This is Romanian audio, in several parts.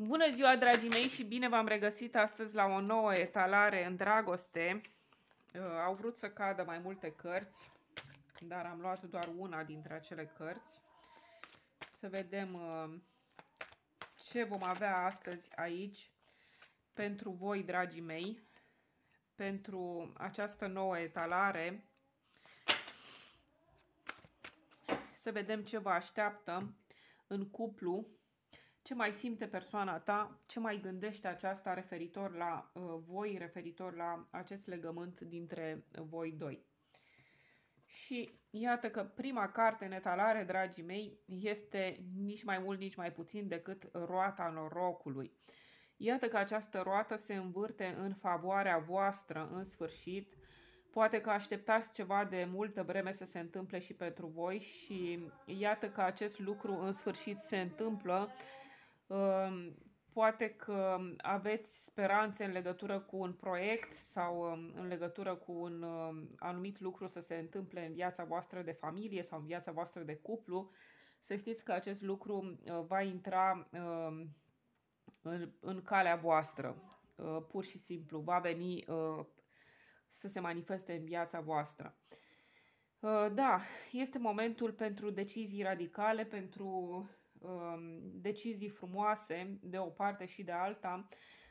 Bună ziua, dragii mei, și bine v-am regăsit astăzi la o nouă etalare în dragoste. Uh, au vrut să cadă mai multe cărți, dar am luat doar una dintre acele cărți. Să vedem uh, ce vom avea astăzi aici pentru voi, dragii mei, pentru această nouă etalare. Să vedem ce vă așteaptă în cuplu ce mai simte persoana ta, ce mai gândește aceasta referitor la uh, voi, referitor la acest legământ dintre uh, voi doi. Și iată că prima carte în etalare, dragii mei, este nici mai mult, nici mai puțin decât roata norocului. Iată că această roată se învârte în favoarea voastră în sfârșit. Poate că așteptați ceva de multă vreme să se întâmple și pentru voi și iată că acest lucru în sfârșit se întâmplă Ehm, poate că aveți speranțe în legătură cu un proiect sau ehm, în legătură cu un ehm, anumit lucru să se întâmple în viața voastră de familie sau în viața voastră de cuplu, să știți că acest lucru va intra în calea voastră, pur și simplu, va veni să se manifeste în viața voastră. Da, este momentul pentru decizii radicale, pentru Um, decizii frumoase de o parte și de alta,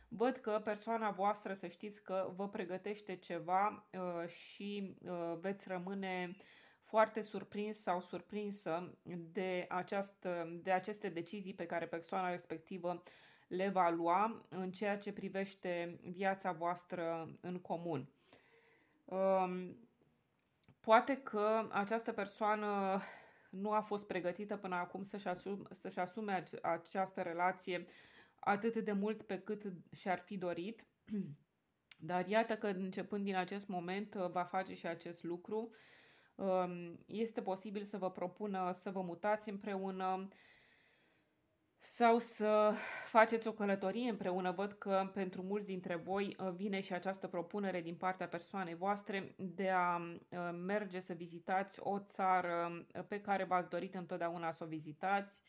văd că persoana voastră, să știți că vă pregătește ceva uh, și uh, veți rămâne foarte surprins sau surprinsă de, această, de aceste decizii pe care persoana respectivă le va lua în ceea ce privește viața voastră în comun. Um, poate că această persoană nu a fost pregătită până acum să-și, asum, să asume această relație atât de mult pe cât și-ar fi dorit. Dar iată că începând din acest moment uh, va face și acest lucru. Um, este posibil să vă propună să vă mutați împreună, sau să faceți o călătorie împreună. Văd că pentru mulți dintre voi uh, vine și această propunere din partea persoanei voastre de a uh, merge să vizitați o țară uh, pe care v-ați dorit întotdeauna să o vizitați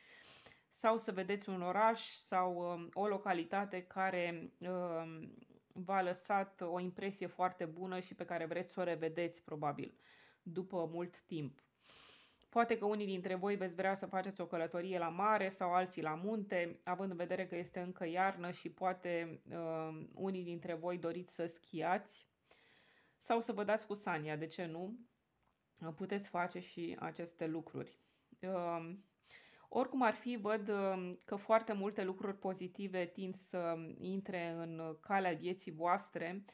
sau să vedeți un oraș sau o localitate care v-a lăsat o impresie foarte bună și pe care vreți să o revedeți probabil după mult timp. Poate că unii dintre voi veți vrea să faceți o călătorie la mare sau alții la munte, având în vedere că este încă iarnă și poate uh, unii dintre voi doriți să schiați sau să vă dați cu Sania, de ce nu? Uh, puteți face și aceste lucruri. Uh, oricum ar fi, văd uh, că foarte multe lucruri pozitive tind să intre în calea vieții voastre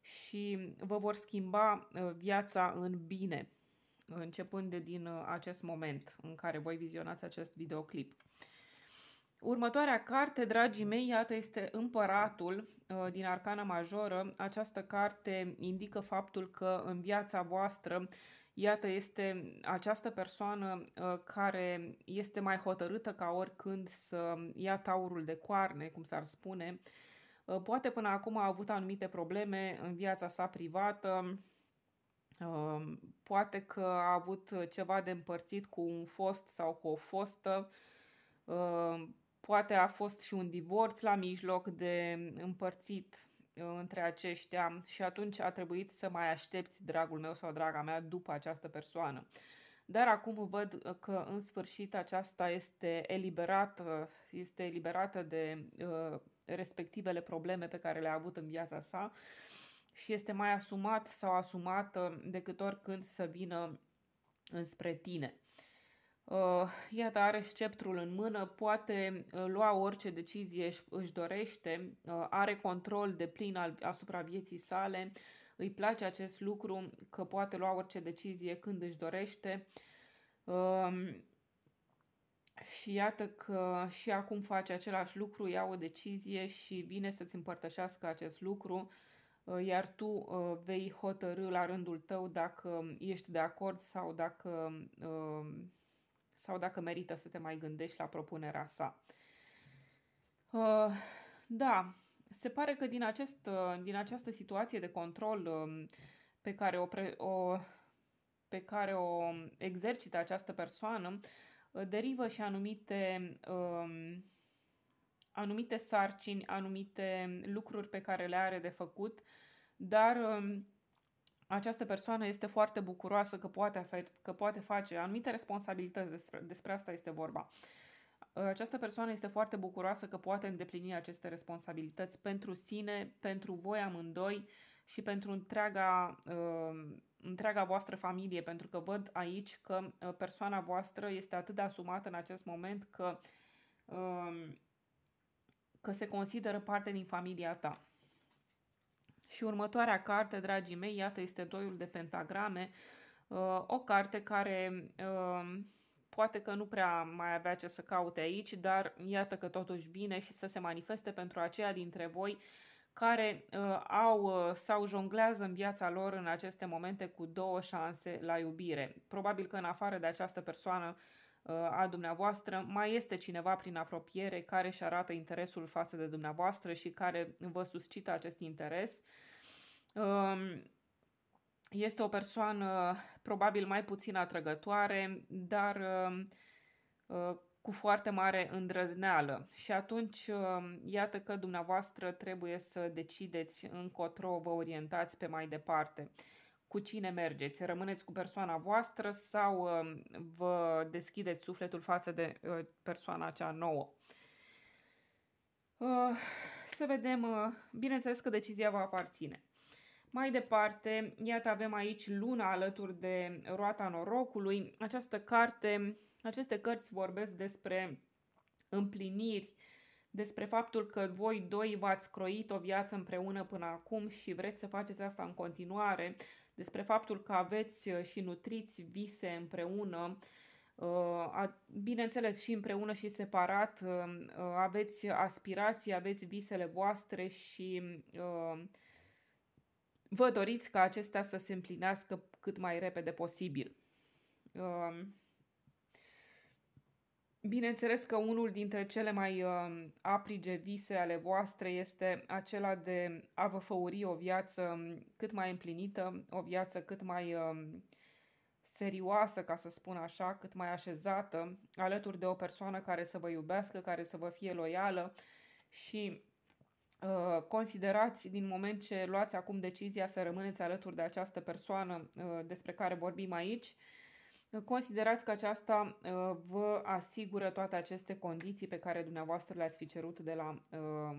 și vă vor schimba uh, viața în bine începând de din uh, acest moment în care voi vizionați acest videoclip. Următoarea carte, dragii mei, iată este Împăratul uh, din Arcana Majoră. Această carte indică faptul că în viața voastră, iată, este această persoană uh, care este mai hotărâtă ca oricând să ia taurul de coarne, cum s-ar spune. Poate până acum a avut anumite probleme în viața sa privată, Poate că a avut ceva de împărțit cu un fost sau cu o fostă. Poate a fost și un divorț la mijloc de împărțit uh, între aceștia și atunci a trebuit să mai aștepți, dragul meu sau draga mea, după această persoană. Dar acum văd că în sfârșit aceasta este eliberată, este eliberată de uh, respectivele probleme pe care le-a avut în viața sa. Uh, și este mai asumat sau asumată decât oricând să vină înspre tine. Uh, iată, are sceptrul în mână, poate uh, lua orice decizie își dorește, uh, are control de plin asupra vieții sale, îi place acest lucru că poate lua orice decizie când își dorește. Um, și iată că și acum face același lucru, ia o decizie și vine să-ți împărtășească acest lucru. Uh, Uh, iar tu uh, vei hotărâ la rândul tău dacă ești de acord sau dacă, uh, sau dacă merită să te mai gândești la propunerea sa. Da, se pare că din, acest, din această situație de control um, pe care o, pre, o, pe care o exercită această persoană, derivă și anumite uh, anumite sarcini, anumite lucruri pe care le are de făcut, dar um, această persoană este foarte bucuroasă că poate, că poate face anumite responsabilități, despre, despre asta este vorba. Această persoană este foarte bucuroasă că poate îndeplini aceste responsabilități pentru sine, pentru voi amândoi și pentru întreaga, um, întreaga voastră familie, pentru că văd aici că uh, persoana voastră este atât de asumată în acest moment că um, că se consideră parte din familia ta. Și următoarea carte, dragii mei, iată, este Doiul de Pentagrame, uh, o carte care uh, poate că nu prea mai avea ce să caute aici, dar iată că totuși vine și să se manifeste pentru aceia dintre voi care uh, au sau jonglează în viața lor în aceste momente cu două șanse la iubire. Probabil că în afară de această persoană Uh, a dumneavoastră, mai este cineva prin apropiere care își arată interesul față de dumneavoastră și care vă suscită acest interes. Um, este o persoană probabil mai puțin atrăgătoare, dar um, uh, cu foarte mare îndrăzneală. Și atunci, um, iată că dumneavoastră trebuie să decideți încotro vă orientați pe mai departe cu cine mergeți. Rămâneți cu persoana voastră sau um, vă deschideți sufletul față de uh, persoana acea nouă. Uh, să vedem, uh, bineînțeles că decizia vă aparține. Mai departe, iată avem aici luna alături de roata norocului. Această carte, aceste cărți vorbesc despre împliniri, despre faptul că voi doi v-ați croit o viață împreună până acum și vreți să faceți asta în continuare, despre faptul că aveți uh, și nutriți vise împreună, uh, bineînțeles și împreună și separat, uh, aveți aspirații, aveți visele voastre și vă doriți ca acestea să se împlinească cât mai repede posibil. Bineînțeles că unul dintre cele mai uh, aprige vise ale voastre este acela de a vă făuri o viață um, cât mai împlinită, o viață cât mai uh, serioasă, ca să spun așa, cât mai așezată, alături de o persoană care să vă iubească, care să vă fie loială și uh, considerați din moment ce luați acum decizia să rămâneți alături de această persoană uh, despre care vorbim aici, uh, Considerați că aceasta uh, vă asigură toate aceste condiții pe care dumneavoastră le-ați fi cerut de la uh,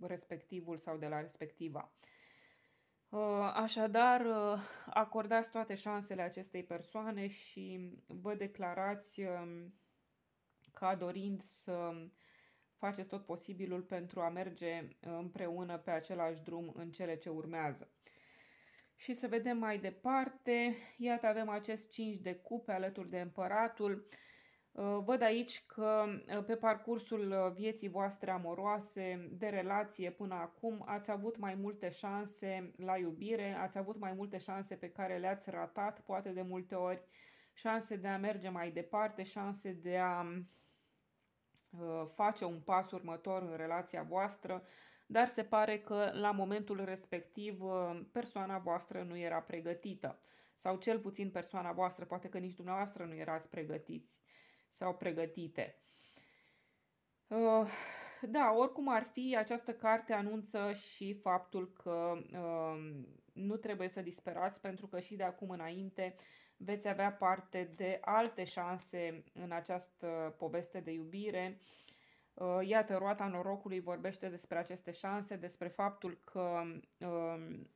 respectivul sau de la respectiva. Uh, așadar, acordați toate șansele acestei persoane și vă declarați um, ca dorind să faceți tot posibilul pentru a merge împreună pe același drum în cele ce urmează. Și să vedem mai departe, iată avem acest 5 de cupe alături de împăratul. Uh, văd aici că uh, pe parcursul uh, vieții voastre amoroase, de relație până acum, ați avut mai multe șanse la iubire, ați avut mai multe șanse pe care le-ați ratat, poate de multe ori, șanse de a merge mai departe, șanse de a Uh, face un pas următor în relația voastră, dar se pare că la momentul respectiv uh, persoana voastră nu era pregătită sau cel puțin persoana voastră, poate că nici dumneavoastră nu erați pregătiți sau pregătite. Uh, da, oricum ar fi, această carte anunță și faptul că nu trebuie să disperați pentru că și de acum înainte veți avea parte de alte șanse în această poveste de iubire. Uh, iată, roata norocului vorbește despre aceste șanse, despre faptul că um,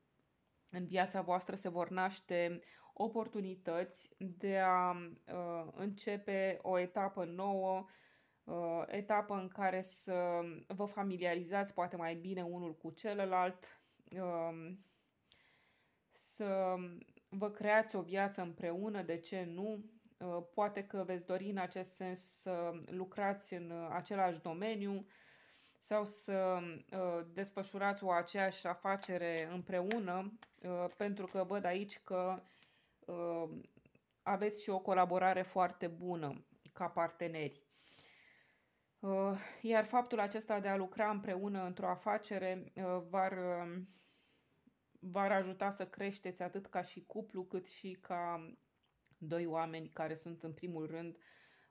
în viața voastră se vor naște oportunități de a uh, începe o etapă nouă, uh, etapă în care să vă familiarizați poate mai bine unul cu celălalt, um, să vă creați o viață împreună, de ce nu? Uh, poate că veți dori în acest sens să lucrați în uh, același domeniu sau să uh, desfășurați o aceeași afacere împreună, pentru că văd aici că aveți și o colaborare foarte bună ca parteneri. Iar faptul acesta de a lucra împreună într-o afacere v-ar v-ar ajuta să creșteți atât ca și cuplu, cât și ca doi oameni care sunt în primul rând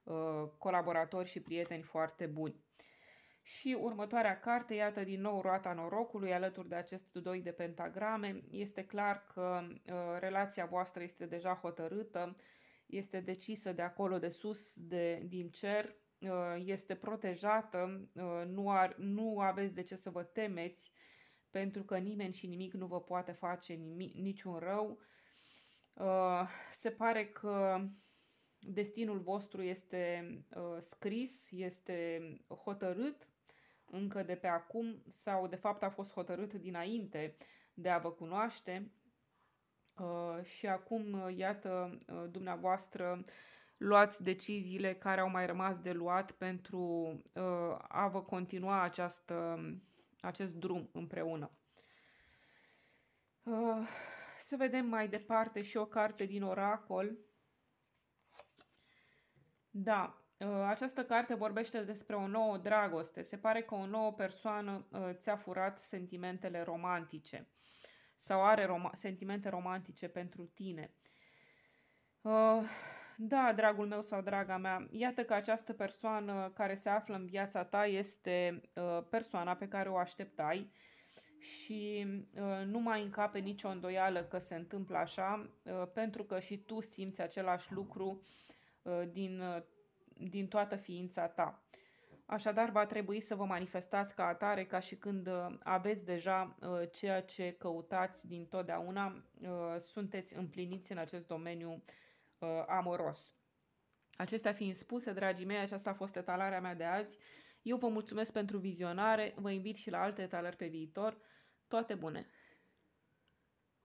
uh, colaboratori și prieteni foarte buni. Și următoarea carte, iată din nou roata norocului, alături de acest doi de pentagrame, este clar că uh, relația voastră este deja hotărâtă, este decisă de acolo de sus, de, din cer, uh, este protejată, nu, ar, nu aveți de ce să vă temeți, pentru că nimeni și nimic nu vă poate face nimic, niciun rău. Uh, se pare că destinul vostru este uh, scris, este hotărât încă de pe acum sau de fapt a fost hotărât dinainte de a vă cunoaște uh, și acum, iată, dumneavoastră luați deciziile care au mai rămas de luat pentru a vă continua această acest drum împreună. Uh, să vedem mai departe și o carte din oracol. Da, uh, această carte vorbește despre o nouă dragoste. Se pare că o nouă persoană uh, ți-a furat sentimentele romantice sau are rom- sentimente romantice pentru tine. Uh, da, dragul meu sau draga mea, iată că această persoană care se află în viața ta este uh, persoana pe care o așteptai și uh, nu mai încape nicio îndoială că se întâmplă așa, uh, pentru că și tu simți același lucru uh, din, uh, din toată ființa ta. Așadar, va trebui să vă manifestați ca atare, ca și când uh, aveți deja ceea ce căutați din totdeauna, sunteți împliniți în acest domeniu uh, amoros. Acestea fiind spuse, dragii mei, aceasta a fost etalarea mea de azi. Eu vă mulțumesc pentru vizionare, vă invit și la alte etalări pe viitor. Toate bune!